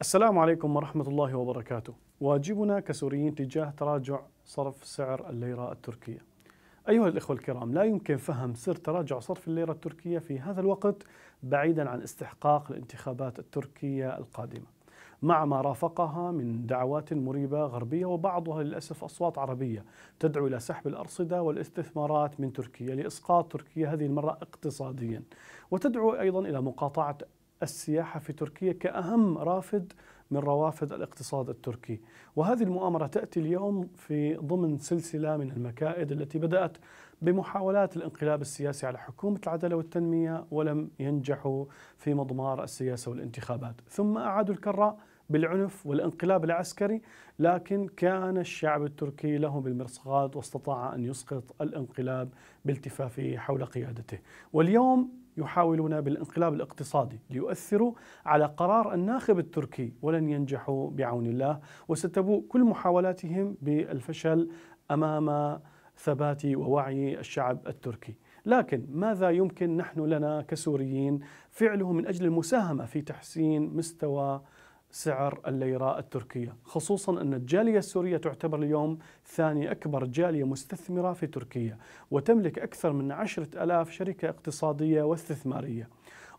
السلام عليكم ورحمة الله وبركاته. واجبنا كسوريين تجاه تراجع صرف سعر الليرة التركية. أيها الإخوة الكرام، لا يمكن فهم سر تراجع صرف الليرة التركية في هذا الوقت بعيدا عن استحقاق الانتخابات التركية القادمة. مع ما رافقها من دعوات مريبة غربية وبعضها للأسف أصوات عربية تدعو إلى سحب الأرصدة والاستثمارات من تركيا لإسقاط تركيا هذه المرة اقتصاديا وتدعو أيضا إلى مقاطعة السياحة في تركيا كأهم رافد من روافد الاقتصاد التركي وهذه المؤامرة تأتي اليوم في ضمن سلسلة من المكائد التي بدأت بمحاولات الانقلاب السياسي على حكومة العدالة والتنمية ولم ينجحوا في مضمار السياسة والانتخابات ثم أعادوا الكرة بالعنف والانقلاب العسكري لكن كان الشعب التركي له بالمرصاد واستطاع أن يسقط الانقلاب بالتفافه حول قيادته واليوم يحاولون بالانقلاب الاقتصادي ليؤثروا على قرار الناخب التركي ولن ينجحوا بعون الله وستبوء كل محاولاتهم بالفشل امام ثبات ووعي الشعب التركي. لكن ماذا يمكن نحن لنا كسوريين فعله من اجل المساهمه في تحسين مستوى سعر الليرة التركية خصوصا أن الجالية السورية تعتبر اليوم ثاني أكبر جالية مستثمرة في تركيا وتملك أكثر من عشرة ألاف شركة اقتصادية واستثمارية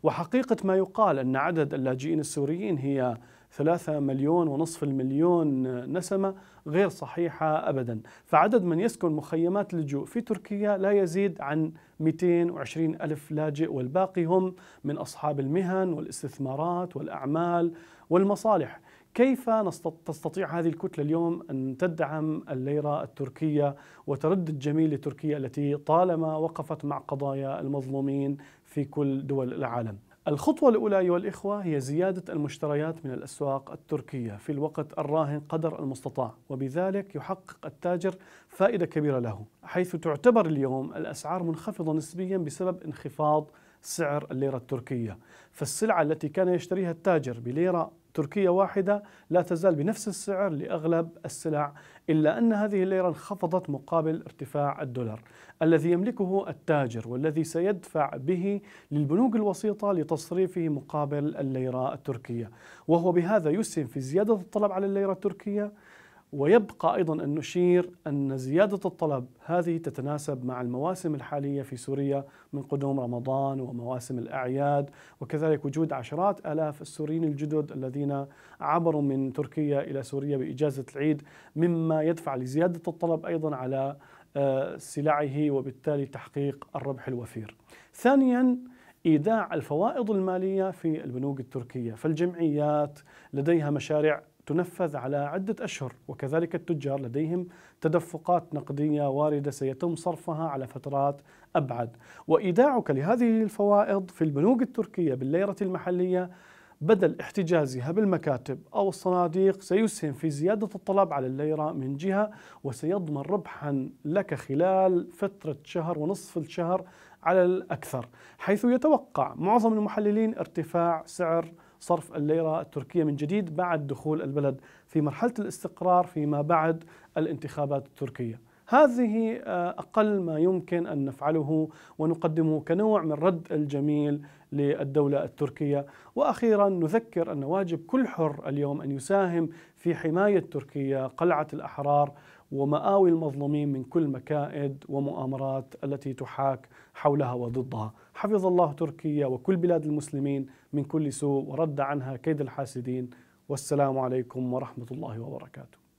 وحقيقة ما يقال أن عدد اللاجئين السوريين هي ثلاثة مليون ونصف المليون نسمة غير صحيحة أبدا فعدد من يسكن مخيمات اللجوء في تركيا لا يزيد عن 220 ألف لاجئ والباقي هم من أصحاب المهن والاستثمارات والأعمال والمصالح كيف تستطيع هذه الكتلة اليوم أن تدعم الليرة التركية وترد الجميل لتركيا التي طالما وقفت مع قضايا المظلومين في كل دول العالم الخطوة الأولى أيها الإخوة هي زيادة المشتريات من الأسواق التركية في الوقت الراهن قدر المستطاع وبذلك يحقق التاجر فائدة كبيرة له حيث تعتبر اليوم الأسعار منخفضة نسبيا بسبب انخفاض سعر الليرة التركية فالسلعة التي كان يشتريها التاجر بليرة تركية واحدة لا تزال بنفس السعر لأغلب السلع إلا أن هذه الليرة انخفضت مقابل ارتفاع الدولار الذي يملكه التاجر والذي سيدفع به للبنوك الوسيطة لتصريفه مقابل الليرة التركية وهو بهذا يسهم في زيادة الطلب على الليرة التركية ويبقى أيضا أن نشير أن زيادة الطلب هذه تتناسب مع المواسم الحالية في سوريا من قدوم رمضان ومواسم الأعياد وكذلك وجود عشرات آلاف السوريين الجدد الذين عبروا من تركيا إلى سوريا بإجازة العيد مما يدفع لزيادة الطلب أيضا على آه، سلعه وبالتالي تحقيق الربح الوفير ثانيا ايداع الفوائض الماليه في البنوك التركيه، فالجمعيات لديها مشاريع تنفذ على عدة أشهر وكذلك التجار لديهم تدفقات نقدية واردة سيتم صرفها على فترات أبعد وإيداعك لهذه الفوائض في البنوك التركية بالليرة المحلية بدل احتجازها بالمكاتب أو الصناديق سيسهم في زيادة الطلب على الليرة من جهة وسيضمن ربحا لك خلال فترة شهر ونصف الشهر على الأكثر حيث يتوقع معظم المحللين ارتفاع سعر صرف الليرة التركية من جديد بعد دخول البلد في مرحلة الاستقرار فيما بعد الانتخابات التركية هذه آه، أقل ما يمكن أن نفعله ونقدمه كنوع من رد الجميل للدولة التركية وأخيرا نذكر أن واجب كل حر اليوم أن يساهم في حماية تركيا قلعة الأحرار ومآوي المظلومين من كل مكائد ومؤامرات التي تحاك حولها وضدها حفظ الله تركيا وكل بلاد المسلمين من كل سوء ورد عنها كيد الحاسدين والسلام عليكم ورحمة الله وبركاته